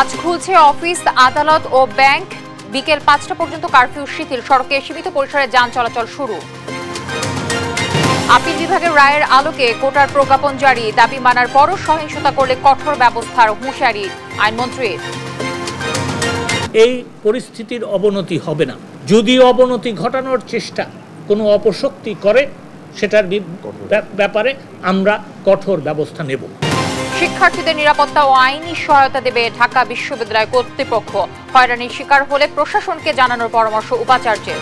আজ খুলছে অফিস আদালত ও ব্যাংক বিকেল পাঁচটা পর্যন্ত কারফিউ শিথিল সড়কে সীমিত পরিসরে যান চলাচল শুরু আপিল বিভাগের রায়ের আলোকে কোটার প্রজ্ঞাপন জারি দাবি মানার পরও সহিংসতা করলে কঠোর ব্যবস্থার হুঁশিয়ারি আইনমন্ত্রীর এই পরিস্থিতির অবনতি হবে না যদি অবনতি ঘটানোর চেষ্টা কোনো অপশক্তি করে সেটার ব্যাপারে আমরা কঠোর ব্যবস্থা নেব শিক্ষার্থীদের নিরাপত্তা ও আইনি সহায়তা দেবে ঢাকা বিশ্ববিদ্যালয় কর্তৃপক্ষ হয়রানির শিকার হলে প্রশাসনকে জানানোর পরামর্শ উপাচার্যের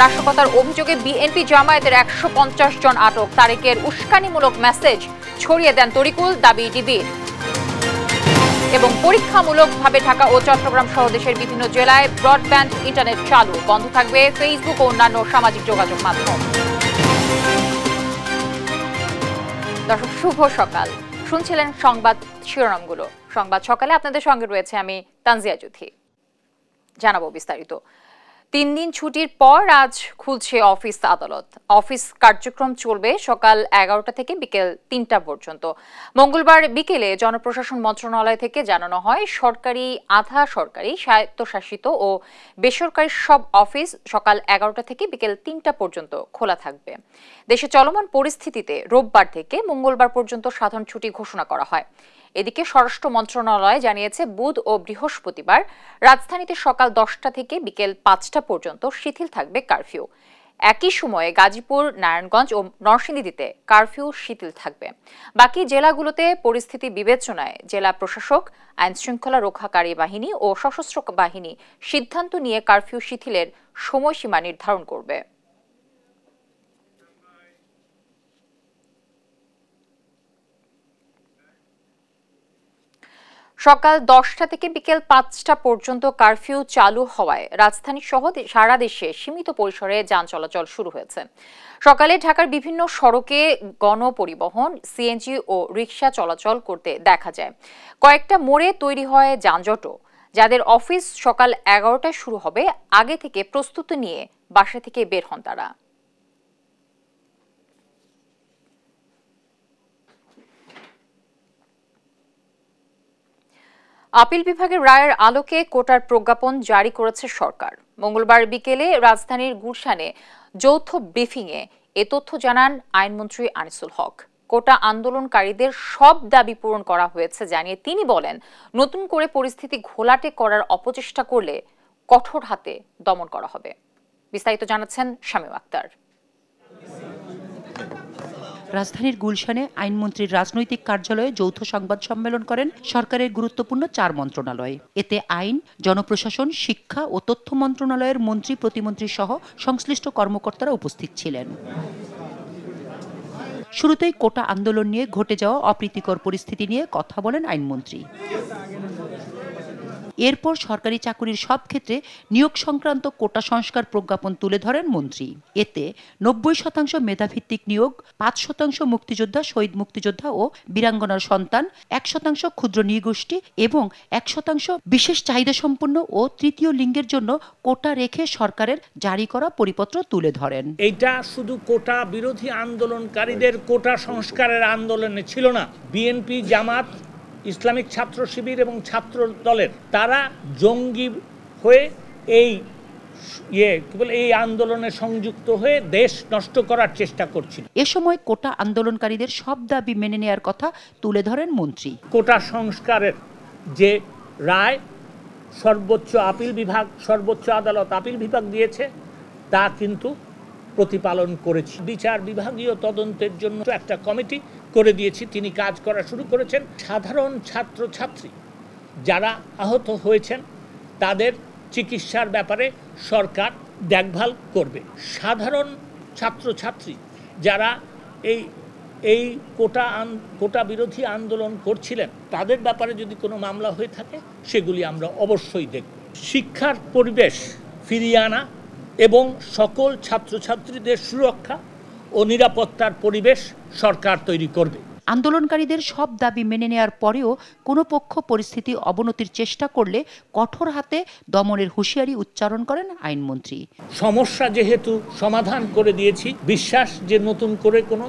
নাশকতার অভিযোগে বিএনপি জামায়াতের একশো পঞ্চাশ জন আটক তারেকের উস্কানিমূলক মেসেজ ছড়িয়ে দেন তরিকুল দাবি ডিবির এবং পরীক্ষামূলকভাবে ঢাকা ও চট্টগ্রাম সহ দেশের বিভিন্ন জেলায় ব্রডব্যান্ড ইন্টারনেট চালু বন্ধ থাকবে ফেসবুক ও অন্যান্য সামাজিক যোগাযোগ মাধ্যম দর্শক শুভ সকাল শুনছিলেন সংবাদ শিরোনামগুলো সংবাদ সকালে আপনাদের সঙ্গে রয়েছে আমি তানজিয়া জুথি জানাবো বিস্তারিত তিন দিন ছুটির পর আজ খুলছে অফিস আদালত অফিস কার্যক্রম চলবে সকাল এগারোটা থেকে বিকেল তিনটা পর্যন্ত মঙ্গলবার বিকেলে জনপ্রশাসন মন্ত্রণালয় থেকে জানানো হয় সরকারি আধা সরকারি স্বায়ত্তশাসিত ও বেসরকারি সব অফিস সকাল এগারোটা থেকে বিকেল তিনটা পর্যন্ত খোলা থাকবে দেশে চলমান পরিস্থিতিতে রোববার থেকে মঙ্গলবার পর্যন্ত সাধারণ ছুটি ঘোষণা করা হয় এদিকে স্বরাষ্ট্র মন্ত্রণালয় জানিয়েছে বুধ ও বৃহস্পতিবার রাজধানীতে সকাল দশটা থেকে বিকেল পাঁচটা পর্যন্ত শিথিল থাকবে কারফিউ একই সময়ে গাজীপুর নারায়ণগঞ্জ ও নরসিংদীতে কারফিউ শিথিল থাকবে বাকি জেলাগুলোতে পরিস্থিতি বিবেচনায় জেলা প্রশাসক আইন শৃঙ্খলা রক্ষাকারী বাহিনী ও সশস্ত্র বাহিনী সিদ্ধান্ত নিয়ে কারফিউ শিথিলের সময়সীমা নির্ধারণ করবে সকাল দশটা থেকে বিকেল পাঁচটা পর্যন্ত কারফিউ চালু হওয়ায় রাজধানী সহ সারা দেশে সীমিত পরিসরে যান চলাচল শুরু হয়েছে সকালে ঢাকার বিভিন্ন সড়কে গণপরিবহন সিএনজি ও রিক্সা চলাচল করতে দেখা যায় কয়েকটা মোড়ে তৈরি হয় যানজটও যাদের অফিস সকাল এগারোটায় শুরু হবে আগে থেকে প্রস্তুতি নিয়ে বাসা থেকে বের হন তারা আপিল বিভাগের রায়ের আলোকে কোটার প্রজ্ঞাপন জারি করেছে সরকার মঙ্গলবার বিকেলে রাজধানীর গুলশানে যৌথ ব্রিফিংয়ে এ তথ্য জানান আইনমন্ত্রী আনিসুল হক কোটা আন্দোলনকারীদের সব দাবি পূরণ করা হয়েছে জানিয়ে তিনি বলেন নতুন করে পরিস্থিতি ঘোলাটে করার অপচেষ্টা করলে কঠোর হাতে দমন করা হবে বিস্তারিত জানাচ্ছেন শামীম আক্তার রাজধানীর গুলশানে আইনমন্ত্রীর রাজনৈতিক কার্যালয়ে যৌথ সংবাদ সম্মেলন করেন সরকারের গুরুত্বপূর্ণ চার মন্ত্রণালয় এতে আইন জনপ্রশাসন শিক্ষা ও তথ্য মন্ত্রণালয়ের মন্ত্রী প্রতিমন্ত্রী সহ সংশ্লিষ্ট কর্মকর্তারা উপস্থিত ছিলেন শুরুতেই কোটা আন্দোলন নিয়ে ঘটে যাওয়া অপ্রীতিকর পরিস্থিতি নিয়ে কথা বলেন আইনমন্ত্রী এরপর সরকারি চাকুরির সব ক্ষেত্রে নিয়োগ সংক্রান্ত কোটা সংস্কার প্রজ্ঞাপন তুলে ধরেন মন্ত্রী এতে নব্বই শতাংশ মেধাভিত্তিক নিয়োগ পাঁচ শতাংশ মুক্তিযোদ্ধা শহীদ মুক্তিযোদ্ধা ও বীরাঙ্গনার সন্তান এক শতাংশ ক্ষুদ্র নৃগোষ্ঠী এবং এক শতাংশ বিশেষ চাহিদা সম্পন্ন ও তৃতীয় লিঙ্গের জন্য কোটা রেখে সরকারের জারি করা পরিপত্র তুলে ধরেন এটা শুধু কোটা বিরোধী আন্দোলনকারীদের কোটা সংস্কারের আন্দোলনে ছিল না বিএনপি জামাত ইসলামিক ছাত্র শিবির এবং ছাত্র দলের তারা জঙ্গি হয়ে এই ইয়ে কি বলে এই আন্দোলনে সংযুক্ত হয়ে দেশ নষ্ট করার চেষ্টা করছিল এ সময় কোটা আন্দোলনকারীদের সব দাবি মেনে নেয়ার কথা তুলে ধরেন মন্ত্রী কোটা সংস্কারের যে রায় সর্বোচ্চ আপিল বিভাগ সর্বোচ্চ আদালত আপিল বিভাগ দিয়েছে তা কিন্তু প্রতিপালন করেছে বিচার বিভাগীয় তদন্তের জন্য একটা কমিটি করে দিয়েছি তিনি কাজ করা শুরু করেছেন সাধারণ ছাত্রছাত্রী যারা আহত হয়েছেন তাদের চিকিৎসার ব্যাপারে সরকার দেখভাল করবে সাধারণ ছাত্রছাত্রী যারা এই এই কোটা আন কোটা বিরোধী আন্দোলন করছিলেন তাদের ব্যাপারে যদি কোনো মামলা হয়ে থাকে সেগুলি আমরা অবশ্যই দেখব শিক্ষার পরিবেশ ফিরিয়ে আনা এবং সকল ছাত্রছাত্রীদের সুরক্ষা ও নিরাপত্তার পরিবেশ সরকার তৈরি করবে আন্দোলনকারীদের সব দাবি মেনে নেয়ার পরেও কোনো পক্ষ পরিস্থিতি অবনতির চেষ্টা করলে কঠোর হাতে দমনের হুঁশিয়ারি উচ্চারণ করেন আইনমন্ত্রী সমস্যা যেহেতু সমাধান করে দিয়েছি বিশ্বাস যে নতুন করে কোনো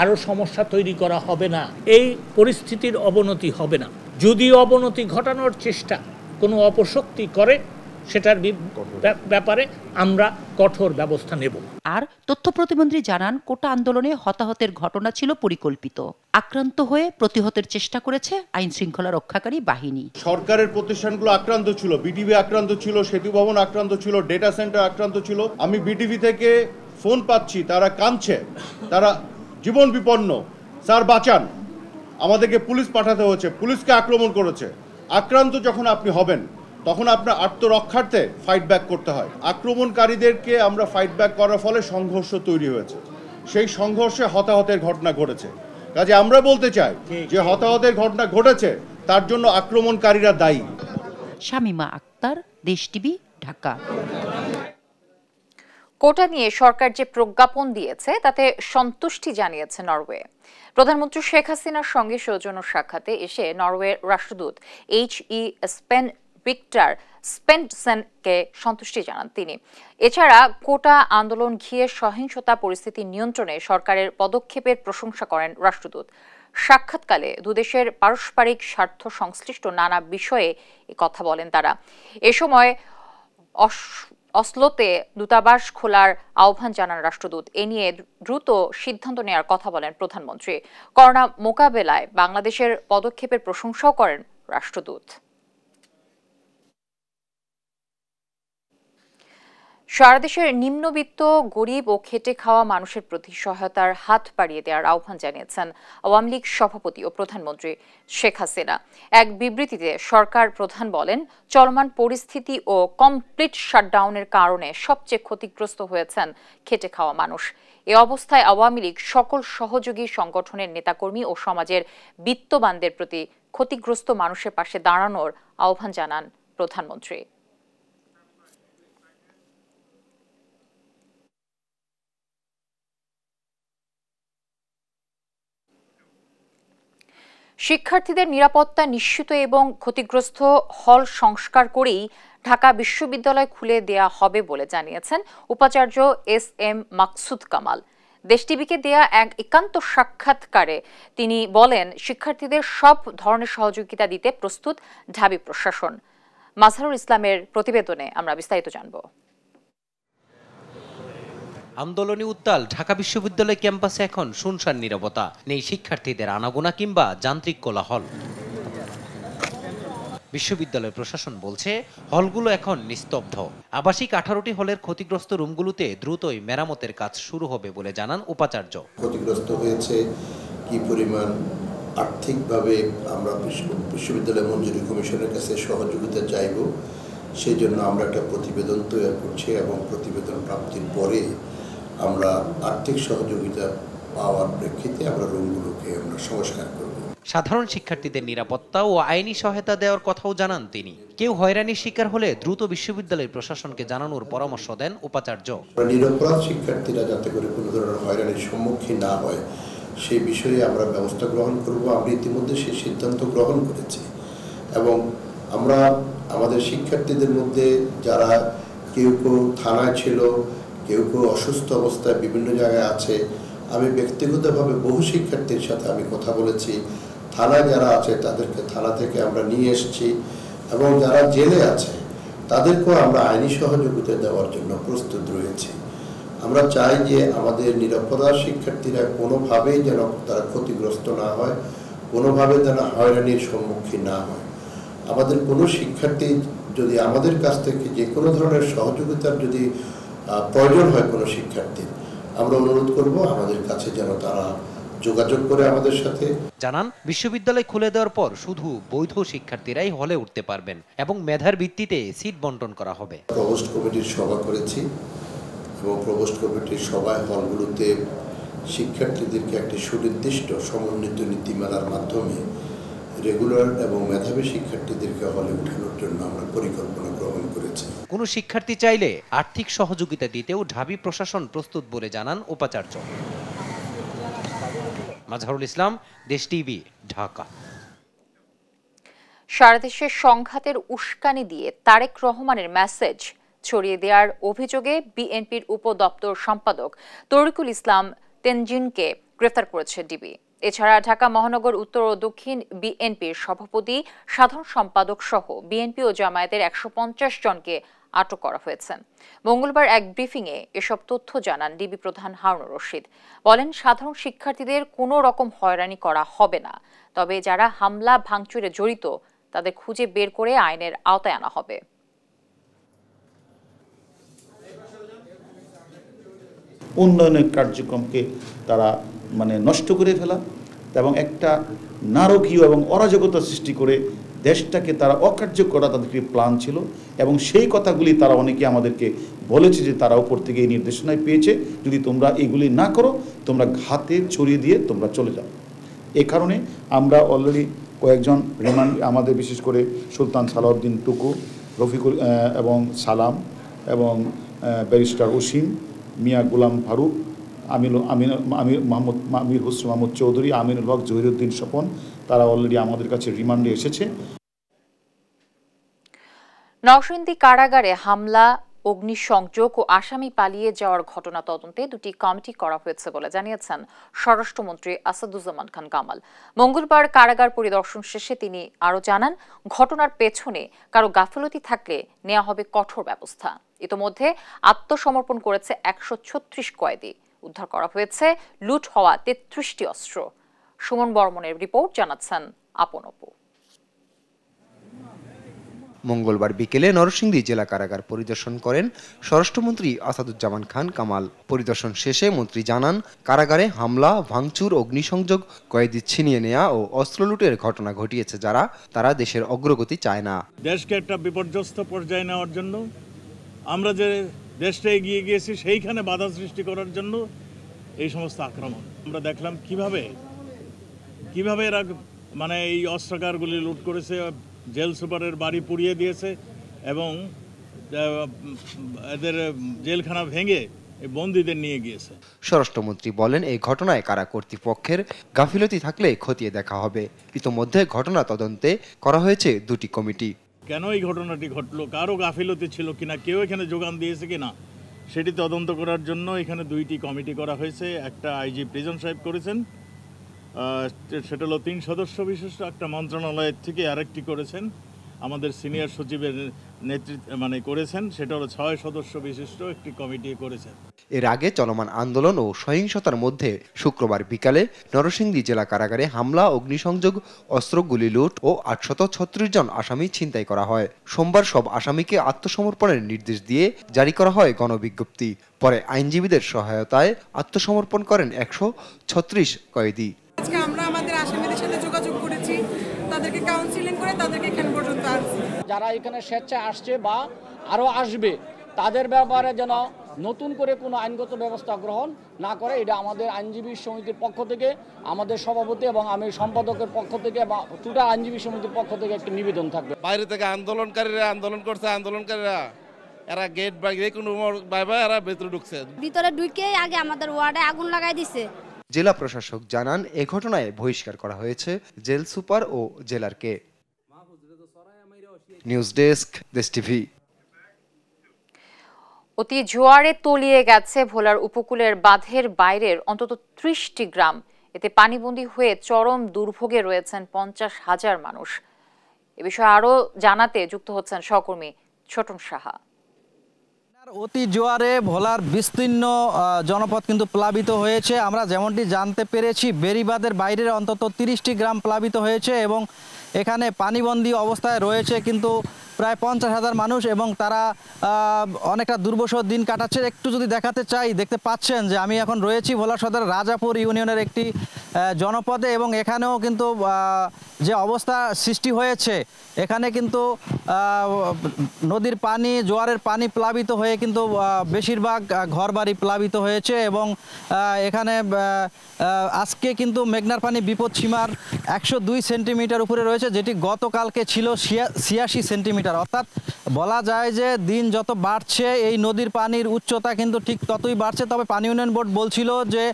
আরও সমস্যা তৈরি করা হবে না এই পরিস্থিতির অবনতি হবে না যদি অবনতি ঘটানোর চেষ্টা কোনো অপশক্তি করে সেটার ব্যাপারে আমরা কঠোর ব্যবস্থা নেব আর তথ্য প্রতিমন্ত্রী জানান কোটা আন্দোলনে হতাহতের ঘটনা ছিল পরিকল্পিত আক্রান্ত হয়ে প্রতিহতের চেষ্টা করেছে আইন শৃঙ্খলা রক্ষাকারী বাহিনী সরকারের প্রতিষ্ঠানগুলো আক্রান্ত ছিল বিটিভি আক্রান্ত ছিল সেতু ভবন আক্রান্ত ছিল ডেটা সেন্টার আক্রান্ত ছিল আমি বিটিভি থেকে ফোন পাচ্ছি তারা কাঁদছে তারা জীবন বিপন্ন স্যার বাঁচান আমাদেরকে পুলিশ পাঠাতে হয়েছে পুলিশকে আক্রমণ করেছে আক্রান্ত যখন আপনি হবেন তখন আপনার আত্মরক্ষার্থে ফাইট ব্যাক করতে হয় আক্রমণকারীদেরকে আমরা ফাইট ব্যাক করার ফলে সংঘর্ষ তৈরি হয়েছে সেই সংঘর্ষে হতাহতের ঘটনা ঘটেছে কাজে আমরা বলতে চাই যে হতাহতের ঘটনা ঘটেছে তার জন্য আক্রমণকারীরা দায়ী শামিমা আক্তার দেশ টিভি ঢাকা কোটা নিয়ে সরকার যে প্রজ্ঞাপন দিয়েছে তাতে সন্তুষ্টি জানিয়েছে নরওয়ে প্রধানমন্ত্রী শেখ হাসিনার সঙ্গে সৌজন্য সাক্ষাতে এসে নরওয়ের রাষ্ট্রদূত এইচ ই স্পেন ভিক্টর স্পেন্টসেনকে সন্তুষ্টি জানান তিনি এছাড়া কোটা আন্দোলন ঘিয়ে সহিংসতা পরিস্থিতি নিয়ন্ত্রণে সরকারের পদক্ষেপের প্রশংসা করেন রাষ্ট্রদূত সাক্ষাৎকালে দুদেশের পারস্পরিক স্বার্থ সংশ্লিষ্ট নানা বিষয়ে কথা বলেন তারা এ সময় অসলোতে দূতাবাস খোলার আহ্বান জানান রাষ্ট্রদূত এ নিয়ে দ্রুত সিদ্ধান্ত নেওয়ার কথা বলেন প্রধানমন্ত্রী করোনা মোকাবেলায় বাংলাদেশের পদক্ষেপের প্রশংসাও করেন রাষ্ট্রদূত সারা দেশের নিম্নবিত্ত গরিব ও খেটে খাওয়া মানুষের প্রতি সহায়তার হাত বাড়িয়ে দেওয়ার আহ্বান জানিয়েছেন আওয়ামী লীগ সভাপতি ও প্রধানমন্ত্রী শেখ হাসিনা এক বিবৃতিতে সরকার প্রধান বলেন চলমান পরিস্থিতি ও কমপ্লিট শাটডাউনের কারণে সবচেয়ে ক্ষতিগ্রস্ত হয়েছেন খেটে খাওয়া মানুষ এ অবস্থায় আওয়ামী লীগ সকল সহযোগী সংগঠনের নেতাকর্মী ও সমাজের বিত্তবানদের প্রতি ক্ষতিগ্রস্ত মানুষের পাশে দাঁড়ানোর আহ্বান জানান প্রধানমন্ত্রী শিক্ষার্থীদের নিরাপত্তা নিশ্চিত এবং ক্ষতিগ্রস্ত হল সংস্কার করেই ঢাকা বিশ্ববিদ্যালয় খুলে দেয়া হবে বলে জানিয়েছেন উপাচার্য এস এম মাকসুদ কামাল দেশ টিভিকে দেয়া এক একান্ত সাক্ষাৎকারে তিনি বলেন শিক্ষার্থীদের সব ধরনের সহযোগিতা দিতে প্রস্তুত ঢাবি প্রশাসন মাজহারুল ইসলামের প্রতিবেদনে আমরা বিস্তারিত জানবো আন্দোলনী উত্তাল ঢাকা বিশ্ববিদ্যালয় ক্যাম্পাসে এখন শুনশান নিরবতা নেই শিক্ষার্থীদের আনাগোনা কিংবা যান্ত্রিক কোলাহল বিশ্ববিদ্যালয় প্রশাসন বলছে হলগুলো এখন নিস্তব্ধ আবাসিক আঠারোটি হলের ক্ষতিগ্রস্ত রুমগুলোতে দ্রুতই মেরামতের কাজ শুরু হবে বলে জানান উপাচার্য ক্ষতিগ্রস্ত হয়েছে কি পরিমাণ আর্থিকভাবে আমরা বিশ্ববিদ্যালয় মঞ্জুরি কমিশনের কাছে সহযোগিতা চাইব সেই জন্য আমরা একটা প্রতিবেদন তৈরি করছি এবং প্রতিবেদন প্রাপ্তির পরে আমরা আর্থিক সহযোগিতা পাওয়ার প্রেক্ষিতে আমরা রুমগুলোকে আমরা সংস্কার করব সাধারণ শিক্ষার্থীদের নিরাপত্তা ও আইনি সহায়তা দেওয়ার কথাও জানান তিনি কেউ হয়রানির শিকার হলে দ্রুত বিশ্ববিদ্যালয়ের প্রশাসনকে জানানোর পরামর্শ দেন উপাচার্য নিরপরাধ শিক্ষার্থীরা যাতে করে কোনো ধরনের হয়রানির সম্মুখীন না হয় সেই বিষয়ে আমরা ব্যবস্থা গ্রহণ করব আমরা ইতিমধ্যে সেই সিদ্ধান্ত গ্রহণ করেছি এবং আমরা আমাদের শিক্ষার্থীদের মধ্যে যারা কেউ কেউ থানায় ছিল কেউ কেউ অসুস্থ অবস্থায় বিভিন্ন জায়গায় আছে আমি ব্যক্তিগতভাবে বহু শিক্ষার্থীর সাথে আমি কথা বলেছি থানায় যারা আছে তাদেরকে থানা থেকে আমরা নিয়ে এসছি এবং যারা জেলে আছে তাদেরকেও আমরা আইনি সহযোগিতা দেওয়ার জন্য প্রস্তুত রয়েছি আমরা চাই যে আমাদের নিরাপদার শিক্ষার্থীরা কোনোভাবেই যেন তারা ক্ষতিগ্রস্ত না হয় কোনোভাবে যেন হয়রানির সম্মুখীন না হয় আমাদের কোনো শিক্ষার্থী যদি আমাদের কাছ থেকে যে কোনো ধরনের সহযোগিতার যদি প্রয়োজন হয় কোনো শিক্ষার্থীর আমরা অনুরোধ করব আমাদের কাছে যেন তারা যোগাযোগ করে আমাদের সাথে জানান বিশ্ববিদ্যালয় খুলে দেওয়ার পর শুধু বৈধ শিক্ষার্থীরাই হলে উঠতে পারবেন এবং মেধার ভিত্তিতে সিট বন্টন করা হবে প্রবোস্ট কমিটির সভা করেছি এবং প্রবোস্ট কমিটির সভায় হলগুলোতে শিক্ষার্থীদেরকে একটি সুনির্দিষ্ট সমন্বিত নীতিমালার মাধ্যমে রেগুলার এবং মেধাবী শিক্ষার্থীদেরকে হলে উঠানোর জন্য আমরা পরিকল্পনা গ্রহণ কোনো শিক্ষার্থী চাইলে আর্থিক সহযোগিতা দিতেও ঢাবি প্রশাসন প্রস্তুত বলে জানান উপাচার্য মাজহারুল ইসলাম দেশ টিভি ঢাকা সারা দেশে সংঘাতের উস্কানি দিয়ে তারেক রহমানের মেসেজ ছড়িয়ে দেওয়ার অভিযোগে বিএনপির উপদপ্তর সম্পাদক তরিকুল ইসলাম তেনজিনকে গ্রেফতার করেছে ডিবি এছাড়া ঢাকা মহানগর উত্তর ও দক্ষিণ বিএনপির সভাপতি সাধারণ সম্পাদক সহ বিএনপি ও জামায়াতের একশো জনকে আটক করা হয়েছে মঙ্গলবার এক ব্রিফিং এ এসব তথ্য জানান ডিবি প্রধান হারুন রশিদ বলেন সাধারণ শিক্ষার্থীদের কোনো রকম হয়রানি করা হবে না তবে যারা হামলা ভাঙচুরে জড়িত তাদের খুঁজে বের করে আইনের আওতায় আনা হবে উন্নয়নের কার্যক্রমকে তারা মানে নষ্ট করে ফেলা এবং একটা নারকীয় এবং অরাজকতা সৃষ্টি করে দেশটাকে তারা অকার্য করা তাদের প্ল্যান ছিল এবং সেই কথাগুলি তারা অনেকে আমাদেরকে বলেছে যে তারা ওপর থেকে এই নির্দেশনায় পেয়েছে যদি তোমরা এগুলি না করো তোমরা ঘাতে ছড়িয়ে দিয়ে তোমরা চলে যাও এ কারণে আমরা অলরেডি কয়েকজন রিমান্ড আমাদের বিশেষ করে সুলতান সালাউদ্দিন টুকু রফিকুল এবং সালাম এবং ব্যারিস্টার ওসিম মিয়া গুলাম ফারুক আমির আমিন আমির মাহমুদ আমির হুসু মাহমুদ চৌধুরী আমিনুল হক জহিরুদ্দিন স্বপন তারা অলরেডি আমাদের কাছে রিমান্ডে এসেছে নরসিংদী কারাগারে হামলা অগ্নিসংযোগ ও আসামি পালিয়ে যাওয়ার ঘটনা তদন্তে দুটি কমিটি করা হয়েছে বলে জানিয়েছেন স্বরাষ্ট্রমন্ত্রী আসাদুজ্জামান খান কামাল মঙ্গলবার কারাগার পরিদর্শন শেষে তিনি আরও জানান ঘটনার পেছনে কারো গাফলতি থাকলে নেওয়া হবে কঠোর ব্যবস্থা ইতোমধ্যে আত্মসমর্পণ করেছে একশো ছত্রিশ কয়েদি উদ্ধার করা হয়েছে লুট হওয়া তেত্রিশটি অস্ত্র সুমন বর্মনের রিপোর্ট জানাচ্ছেন আপন মঙ্গলবার বিকেলে নরসিংদী জেলা কারাগার পরিদর্শন করেন স্বরাষ্ট্রমন্ত্রী আসাদুজ্জামান খান কামাল পরিদর্শন শেষে মন্ত্রী জানান কারাগারে হামলা ভাঙচুর অগ্নিসংযোগ কয়েদি ছিনিয়ে নেয়া ও অস্ত্র লুটের ঘটনা ঘটিয়েছে যারা তারা দেশের অগ্রগতি চায় না দেশকে একটা বিপর্যস্ত পর্যায়ে নেওয়ার জন্য আমরা যে দেশটা এগিয়ে গিয়েছে সেইখানে বাধা সৃষ্টি করার জন্য এই সমস্ত আক্রমণ আমরা দেখলাম কিভাবে কিভাবে এরা মানে এই অস্ত্রাগারগুলি লুট করেছে জেল সুপারের বাড়ি পুড়িয়ে দিয়েছে এবং এদের জেলখানা ভেঙে বন্দীদের নিয়ে গিয়েছে স্বরাষ্ট্রমন্ত্রী বলেন এই ঘটনায় কারা কর্তৃপক্ষের গাফিলতি থাকলে খতিয়ে দেখা হবে ইতোমধ্যে ঘটনা তদন্তে করা হয়েছে দুটি কমিটি কেন এই ঘটনাটি ঘটলো কারও গাফিলতি ছিল কিনা কেউ এখানে যোগান দিয়েছে কিনা সেটি তদন্ত করার জন্য এখানে দুইটি কমিটি করা হয়েছে একটা আইজি প্রিজন সাহেব করেছেন সেটা হলো তিন সদস্য বিশিষ্ট একটা মন্ত্রণালয়ের থেকে আরেকটি করেছেন আমাদের সিনিয়র সচিবের নেতৃত্ব মানে করেছেন সেটা হলো ছয় সদস্য বিশিষ্ট একটি কমিটি করেছেন এর আগে চলমান আন্দোলন ও সহিংসতার মধ্যে শুক্রবার বিকালে নরসিংদী জেলা কারাগারে হামলা অগ্নিসংযোগ অস্ত্র গুলি লুট ও আটশত ছত্রিশ জন আসামি ছিনতাই করা হয় সোমবার সব আসামিকে আত্মসমর্পণের নির্দেশ দিয়ে জারি করা হয় গণবিজ্ঞপ্তি পরে আইনজীবীদের সহায়তায় আত্মসমর্পণ করেন একশো ছত্রিশ কয়েদি আজকে আমরা আমাদের আসামিদের সাথে যোগাযোগ করেছি তাদেরকে কাউন্সিলিং করে তাদেরকে এখানে পর্যন্ত যারা এখানে স্বেচ্ছায় আসছে বা আরও আসবে তাদের ব্যাপারে যেন নতুন করে কোনো আইনগত ব্যবস্থা গ্রহণ না করে এটা আমাদের আইনজীবী সমিতির পক্ষ থেকে আমাদের সভাপতি এবং আমি সম্পাদকের পক্ষ থেকে বা টুটা আইনজীবী সমিতির পক্ষ থেকে একটি নিবেদন থাকবে বাইরে থেকে আন্দোলনকারীরা আন্দোলন করছে আন্দোলনকারীরা এরা গেট বা কোনো বাইবা এরা ভেতরে ঢুকছে ভিতরে ঢুকে আগে আমাদের ওয়ার্ডে আগুন লাগাই দিছে জেলা প্রশাসক জানান এ ঘটনায় বহিষ্কার করা হয়েছে জেল সুপার ও জেলারকে নিউজ ডেস্ক দেশ টিভি অতি জোয়ারে তলিয়ে গেছে ভোলার উপকূলের বাঁধের বাইরের অন্তত ত্রিশটি গ্রাম এতে পানিবন্দী হয়ে চরম দুর্ভোগে রয়েছেন পঞ্চাশ হাজার মানুষ এ বিষয়ে আরও জানাতে যুক্ত হচ্ছেন সহকর্মী ছোটন সাহা অতি জোয়ারে ভোলার বিস্তীর্ণ জনপদ কিন্তু প্লাবিত হয়েছে আমরা যেমনটি জানতে পেরেছি বেরিবাদের বাইরের অন্তত তিরিশটি গ্রাম প্লাবিত হয়েছে এবং এখানে পানিবন্দী অবস্থায় রয়েছে কিন্তু প্রায় পঞ্চাশ হাজার মানুষ এবং তারা অনেকটা দুর্বসহ দিন কাটাচ্ছে একটু যদি দেখাতে চাই দেখতে পাচ্ছেন যে আমি এখন রয়েছি ভোলা সদর রাজাপুর ইউনিয়নের একটি জনপদে এবং এখানেও কিন্তু যে অবস্থা সৃষ্টি হয়েছে এখানে কিন্তু নদীর পানি জোয়ারের পানি প্লাবিত হয়ে কিন্তু বেশিরভাগ ঘরবাড়ি প্লাবিত হয়েছে এবং এখানে আজকে কিন্তু মেঘনার পানি বিপদ সীমার একশো সেন্টিমিটার উপরে রয়েছে যেটি গতকালকে ছিল ছিয়াশি সেন্টিমিটার মিটার অর্থাৎ বলা যায় যে দিন যত বাড়ছে এই নদীর পানির উচ্চতা কিন্তু ঠিক ততই বাড়ছে তবে পানি ইউনিয়ন বোর্ড বলছিল যে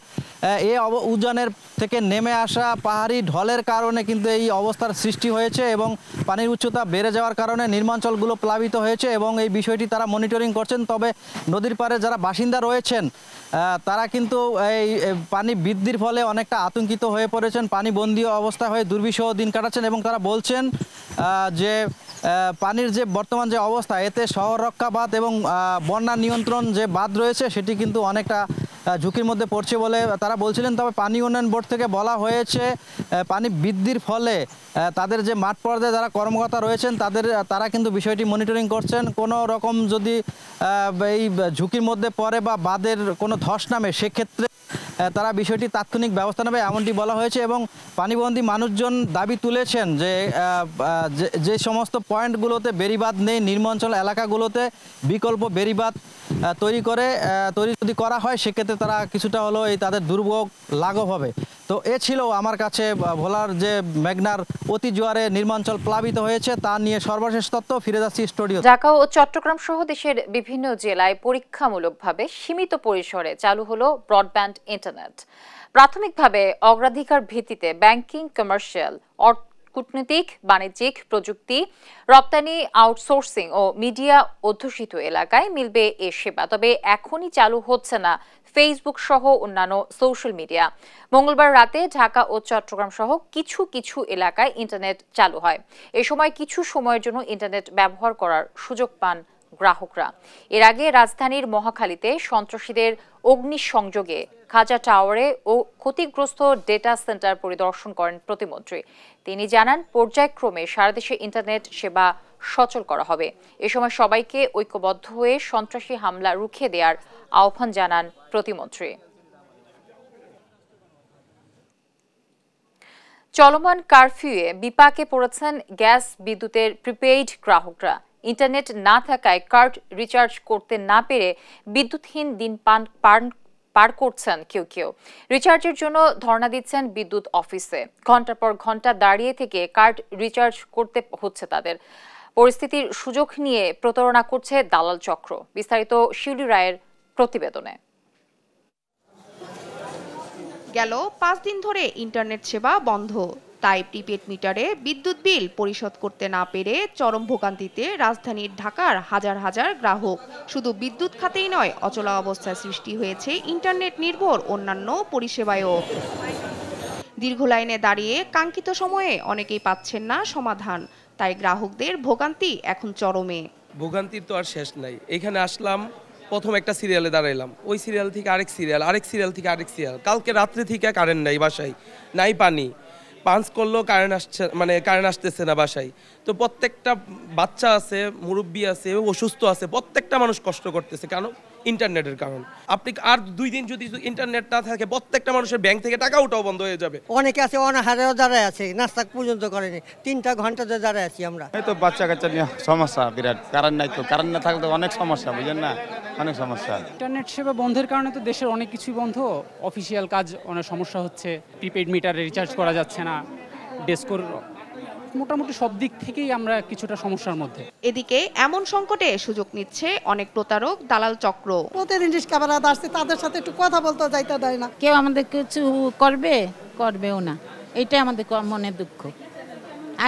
এ উজানের থেকে নেমে আসা পাহাড়ি ঢলের কারণে কিন্তু এই অবস্থার সৃষ্টি হয়েছে এবং পানির উচ্চতা বেড়ে যাওয়ার কারণে নির্মাঞ্চলগুলো প্লাবিত হয়েছে এবং এই বিষয়টি তারা মনিটরিং করছেন তবে নদীর পাড়ে যারা বাসিন্দা রয়েছেন তারা কিন্তু এই পানি বৃদ্ধির ফলে অনেকটা আতঙ্কিত হয়ে পড়েছেন পানি বন্দীয় অবস্থা হয়ে দুর্বিষহ দিন কাটাচ্ছেন এবং তারা বলছেন যে পানি পানির যে বর্তমান যে অবস্থা এতে শহর রক্ষা বাঁধ এবং বন্যা নিয়ন্ত্রণ যে বাঁধ রয়েছে সেটি কিন্তু অনেকটা ঝুঁকির মধ্যে পড়ছে বলে তারা বলছিলেন তবে পানি উন্নয়ন বোর্ড থেকে বলা হয়েছে পানি বৃদ্ধির ফলে তাদের যে মাঠ পর্যায়ে যারা কর্মকর্তা রয়েছেন তাদের তারা কিন্তু বিষয়টি মনিটরিং করছেন কোনো রকম যদি এই ঝুঁকির মধ্যে পড়ে বা বাদের কোনো ধস নামে সেক্ষেত্রে তারা বিষয়টি তাৎক্ষণিক ব্যবস্থা নেবে এমনটি বলা হয়েছে এবং পানিবন্দী মানুষজন দাবি তুলেছেন যে যে সমস্ত পয়েন্টগুলোতে বেরিবাদ নেই নির্মাঞ্চল এলাকাগুলোতে বিকল্প বেরিবাদ তৈরি করে তৈরি যদি করা হয় সেক্ষেত্রে তারা কিছুটা হলো এই তাদের দুর্ভোগ লাঘব হবে তো এ ছিল আমার কাছে ভোলার যে মেঘনার অতি জোয়ারে নির্মাঞ্চল প্লাবিত হয়েছে তা নিয়ে সর্বশেষ তত্ত্ব ফিরে যাচ্ছি স্টুডিও ঢাকা ও চট্টগ্রাম সহ দেশের বিভিন্ন জেলায় পরীক্ষামূলকভাবে সীমিত পরিসরে চালু হলো ব্রডব্যান্ড ইন্টারনেট প্রাথমিকভাবে অগ্রাধিকার ভিত্তিতে ব্যাংকিং কমার্শিয়াল অর্থ কূটনৈতিক বাণিজ্যিক প্রযুক্তি রপ্তানি আউটসোর্সিং ও মিডিয়া অধ্যুষিত এলাকায় মিলবে এ সেবা তবে এখনই চালু হচ্ছে না ফেসবুক সহ অন্যান্য সোশ্যাল মিডিয়া মঙ্গলবার রাতে ঢাকা ও চট্টগ্রাম সহ কিছু কিছু এলাকায় ইন্টারনেট চালু হয় এ সময় কিছু সময়ের জন্য ইন্টারনেট ব্যবহার করার সুযোগ পান গ্রাহকরা এর আগে রাজধানীর মহাখালীতে সন্ত্রাসীদের অগ্নিসংযোগে খাজা টাওয়ারে ও ক্ষতিগ্রস্ত ডেটা সেন্টার পরিদর্শন করেন প্রতিমন্ত্রী তিনি জানান পর্যায়ক্রমে সারা দেশে ইন্টারনেট সেবা সচল করা হবে এ সময় সবাইকে ঐক্যবদ্ধ হয়ে সন্ত্রাসী হামলা রুখে দেওয়ার আহ্বান জানান প্রতিমন্ত্রী চলমান কারফিউয়ে বিপাকে পড়েছেন গ্যাস বিদ্যুতের প্রিপেইড গ্রাহকরা ইন্টারনেট না থাকায় কার্ড রিচার্জ করতে না পেরে বিদ্যুৎহীন দিন পান পান পার করছেন কেউ কেউ রিচার্জের জন্য ধর্ণা দিচ্ছেন বিদ্যুৎ অফিসে ঘন্টার পর ঘন্টা দাঁড়িয়ে থেকে কার্ড রিচার্জ করতে হচ্ছে তাদের পরিস্থিতির সুযোগ নিয়ে প্রতারণা করছে দালাল চক্র বিস্তারিত শিউলি রায়ের প্রতিবেদনে গেল পাঁচ দিন ধরে ইন্টারনেট সেবা বন্ধ তাই প্রিপেড মিটারে বিদ্যুৎ বিল পরিশোধ করতে না পেরে চরম ভোগান্তিতে রাজধানীর ঢাকার হাজার হাজার গ্রাহক শুধু বিদ্যুৎ খাতেই নয় অচলা অবস্থা সৃষ্টি হয়েছে ইন্টারনেট নির্ভর অন্যান্য পরিষেবায়ও দীর্ঘ লাইনে দাঁড়িয়ে কাঙ্ক্ষিত সময়ে অনেকেই পাচ্ছেন না সমাধান তাই গ্রাহকদের ভোগান্তি এখন চরমে ভোগান্তির তো আর শেষ নাই এখানে আসলাম প্রথম একটা সিরিয়ালে দাঁড়াইলাম ওই সিরিয়াল থেকে আরেক সিরিয়াল আরেক সিরিয়াল থেকে আরেক সিরিয়াল কালকে রাত্রে থেকে কারেন্ট নাই বাসায় নাই পানি পাঞ্চ করলেও কারেন্ট আসছে মানে কারেন্ট আসতেছে না বাসায় তো প্রত্যেকটা বাচ্চা আছে মুরব্বী আছে অসুস্থ আছে প্রত্যেকটা মানুষ কষ্ট করতেছে কেন ইন্টারনেটের কারণ আপনি আর দুই দিন যদি ইন্টারনেট না থাকে প্রত্যেকটা মানুষের ব্যাংক থেকে টাকা ওটাও বন্ধ হয়ে যাবে অনেকে আছে অনাহারেও দাঁড়ায় আছে নাস্তা পর্যন্ত করেনি তিনটা ঘন্টা ধরে দাঁড়ায় আছি আমরা এই তো বাচ্চা কাচ্চা নিয়ে সমস্যা বিরাট কারণ নাই তো কারণ না থাকলে অনেক সমস্যা বুঝেন না অনেক সমস্যা ইন্টারনেট সেবা বন্ধের কারণে তো দেশের অনেক কিছুই বন্ধ অফিসিয়াল কাজ অনেক সমস্যা হচ্ছে প্রিপেড মিটারে রিচার্জ করা যাচ্ছে না ডেস্কোর মোটামুটি সব দিক থেকেই আমরা কিছুটা সমস্যার মধ্যে এদিকে এমন সংকটে সুযোগ নিচ্ছে অনেক প্রতারক দালাল চক্র প্রতিদিন রিস্কাবারাত আসছে তাদের সাথে একটু কথা বলতে যাইতে দেয় না কেউ আমাদের কিছু করবে করবেও না এটাই আমাদের মনে দুঃখ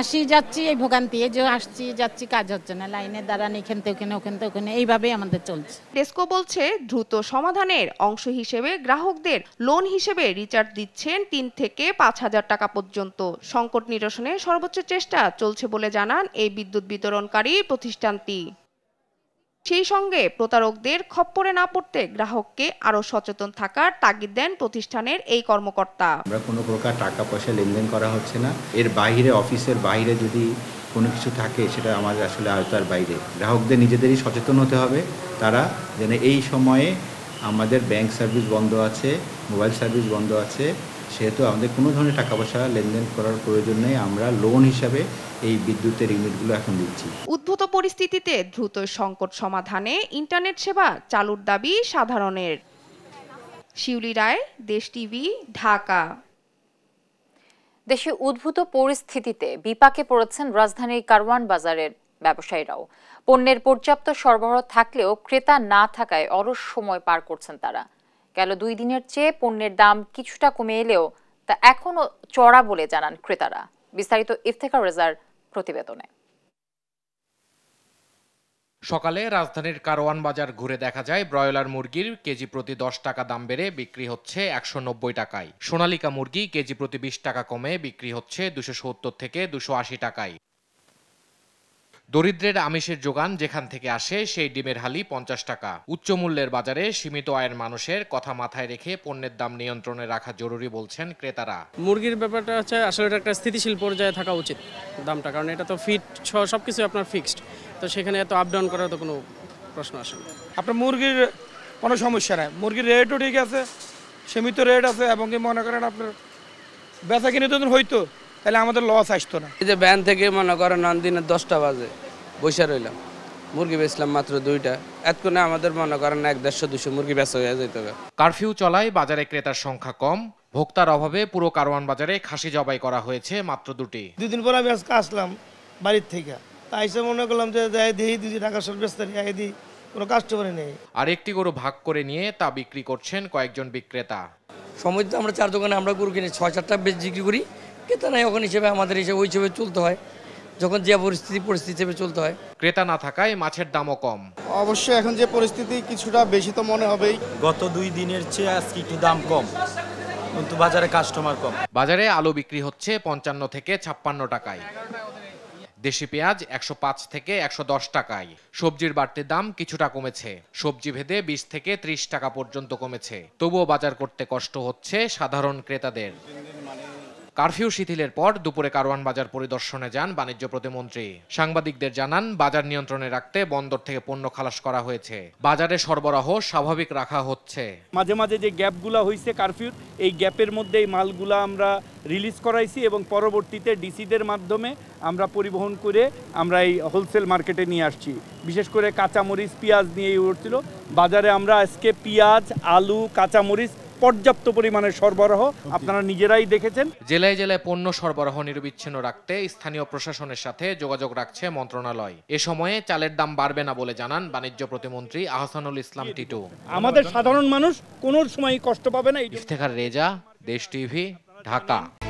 আসি যাচ্ছি এই ভোগান্তি এই যে আসছি যাচ্ছি কাজ হচ্ছে না লাইনে দাঁড়ান থেকে ওখানে ওখান থেকে ওখানে এইভাবে আমাদের চলছে টেস্কো বলছে দ্রুত সমাধানের অংশ হিসেবে গ্রাহকদের লোন হিসেবে রিচার্জ দিচ্ছেন তিন থেকে পাঁচ হাজার টাকা পর্যন্ত সংকট নিরসনে সর্বোচ্চ চেষ্টা চলছে বলে জানান এই বিদ্যুৎ বিতরণকারী প্রতিষ্ঠানটি সেই সঙ্গে প্রতারকদের খপ্পরে না পড়তে গ্রাহককে আরও সচেতন থাকার তাগিদ দেন প্রতিষ্ঠানের এই কর্মকর্তা আমরা কোনো প্রকার টাকা পয়সা লেনদেন করা হচ্ছে না এর বাইরে অফিসের বাইরে যদি কোনো কিছু থাকে সেটা আমাদের আসলে আওতার বাইরে গ্রাহকদের নিজেদেরই সচেতন হতে হবে তারা যেন এই সময়ে আমাদের ব্যাংক সার্ভিস বন্ধ আছে মোবাইল সার্ভিস বন্ধ আছে সেহেতু আমাদের কোনো ধরনের টাকা পয়সা লেনদেন করার প্রয়োজন নেই আমরা লোন হিসাবে এই বিদ্যুতের ইউনিটগুলো এখন দিচ্ছি উদ্ভূত পরিস্থিতিতে দ্রুত সংকট সমাধানে ইন্টারনেট সেবা চালুর দাবি সাধারণের শিউলি রায় দেশ টিভি ঢাকা দেশে উদ্ভূত পরিস্থিতিতে বিপাকে পড়েছেন রাজধানীর কারওয়ান বাজারের ব্যবসায়ীরাও পণ্যের পর্যাপ্ত সরবরাহ থাকলেও ক্রেতা না থাকায় অরস সময় পার করছেন তারা গেল দুই দিনের চেয়ে পণ্যের দাম কিছুটা কমে এলেও তা এখনও চড়া বলে জানান ক্রেতারা বিস্তারিত ইফতেকার রেজার প্রতিবেদনে সকালে রাজধানীর কারওয়ান বাজার ঘুরে দেখা যায় ব্রয়লার মুরগির কেজি প্রতি দশ টাকা দাম বেড়ে বিক্রি হচ্ছে একশো নব্বই টাকায় সোনালিকা মুরগি কেজি প্রতি বিশ টাকা কমে বিক্রি হচ্ছে দুশো সত্তর থেকে দুশো আশি টাকায় দরিদ্রের আমিষের যোগান যেখান থেকে আসে সেই ডিমের হালি পঞ্চাশ টাকা উচ্চ মূল্যের বাজারে সীমিত আয়ের মানুষের কথা মাথায় রেখে পণ্যের দাম নিয়ন্ত্রণে রাখা জরুরি বলছেন ক্রেতারা মুরগির ব্যাপারটা হচ্ছে আসলে এটা একটা স্থিতিশীল পর্যায়ে থাকা উচিত দামটা কারণ এটা তো ফিট সব কিছু আপনার ফিক্সড তো সেখানে এত আপ ডাউন করার তো কোনো প্রশ্ন আসে না আপনার মুরগির কোনো সমস্যা নাই মুরগির রেটও ঠিক আছে সীমিত রেট আছে এবং কি মনে করেন আপনার ব্যথা কিনে তো হইতো তাহলে আমাদের লস আসতো না এই যে ব্যান থেকে মনে নান দিনে দশটা বাজে বৈশা রইলাম মুরগি বেচলাম মাত্র দুইটা এতক্ষণে আমাদের মনে করেন এক দেড়শো দুশো মুরগি বেচা হয়ে হবে কারফিউ চলায় বাজারে ক্রেতার সংখ্যা কম ভোক্তার অভাবে পুরো কারওয়ান বাজারে খাসি জবাই করা হয়েছে মাত্র দুটি দুদিন পর আমি আজকে আসলাম বাড়ির থেকে তাই সে মনে করলাম যে দিই দুই সব বেচতারি দিই কোনো কাস্টমারই নেই আর একটি গরু ভাগ করে নিয়ে তা বিক্রি করছেন কয়েকজন বিক্রেতা সময় আমরা চার দোকানে আমরা গরু কিনে ছয় চারটা বেশ বিক্রি করি ক্রেতা নাই ওখানে হিসেবে আমাদের হিসেবে ওই হিসেবে চলতে হয় যখন যে পরিস্থিতি পরিস্থিতি হিসেবে চলতে হয় ক্রেতা না থাকায় মাছের দামও কম অবশ্যই এখন যে পরিস্থিতি কিছুটা বেশি তো মনে হবেই গত দুই দিনের চেয়ে আজকে একটু দাম কম কিন্তু বাজারে কাস্টমার কম বাজারে আলু বিক্রি হচ্ছে পঞ্চান্ন থেকে ছাপ্পান্ন টাকায় দেশি পেঁয়াজ একশো পাঁচ থেকে একশো দশ টাকায় সবজির বাড়তি দাম কিছুটা কমেছে সবজি ভেদে বিশ থেকে ত্রিশ টাকা পর্যন্ত কমেছে তবুও বাজার করতে কষ্ট হচ্ছে সাধারণ ক্রেতাদের কারফিউ শিথিলের পর দুপুরে কারওয়ান বাজার পরিদর্শনে যান বাণিজ্য প্রতিমন্ত্রী সাংবাদিকদের জানান বাজার নিয়ন্ত্রণে রাখতে বন্দর থেকে পণ্য খালাস করা হয়েছে বাজারে সরবরাহ স্বাভাবিক রাখা হচ্ছে মাঝে মাঝে যে গ্যাপগুলো হয়েছে কারফিউর এই গ্যাপের মধ্যে এই মালগুলো আমরা রিলিজ করাইছি এবং পরবর্তীতে ডিসিদের মাধ্যমে আমরা পরিবহন করে আমরা এই হোলসেল মার্কেটে নিয়ে আসছি বিশেষ করে কাঁচামরিচ পেঁয়াজ নিয়েই উঠছিল বাজারে আমরা আজকে পেঁয়াজ আলু কাঁচামরিচ পর্যাপ্ত পরিমাণে সরবরাহ আপনারা নিজেরাই দেখেছেন জেলায় জেলায় পণ্য সরবরাহ নিরবিচ্ছিন্ন রাখতে স্থানীয় প্রশাসনের সাথে যোগাযোগ রাখছে মন্ত্রণালয় এ সময়ে চালের দাম বাড়বে না বলে জানান বাণিজ্য প্রতিমন্ত্রী আহসানুল ইসলাম টিটু আমাদের সাধারণ মানুষ কোনো সময় কষ্ট পাবে না ইফতেখার রেজা দেশ টিভি ঢাকা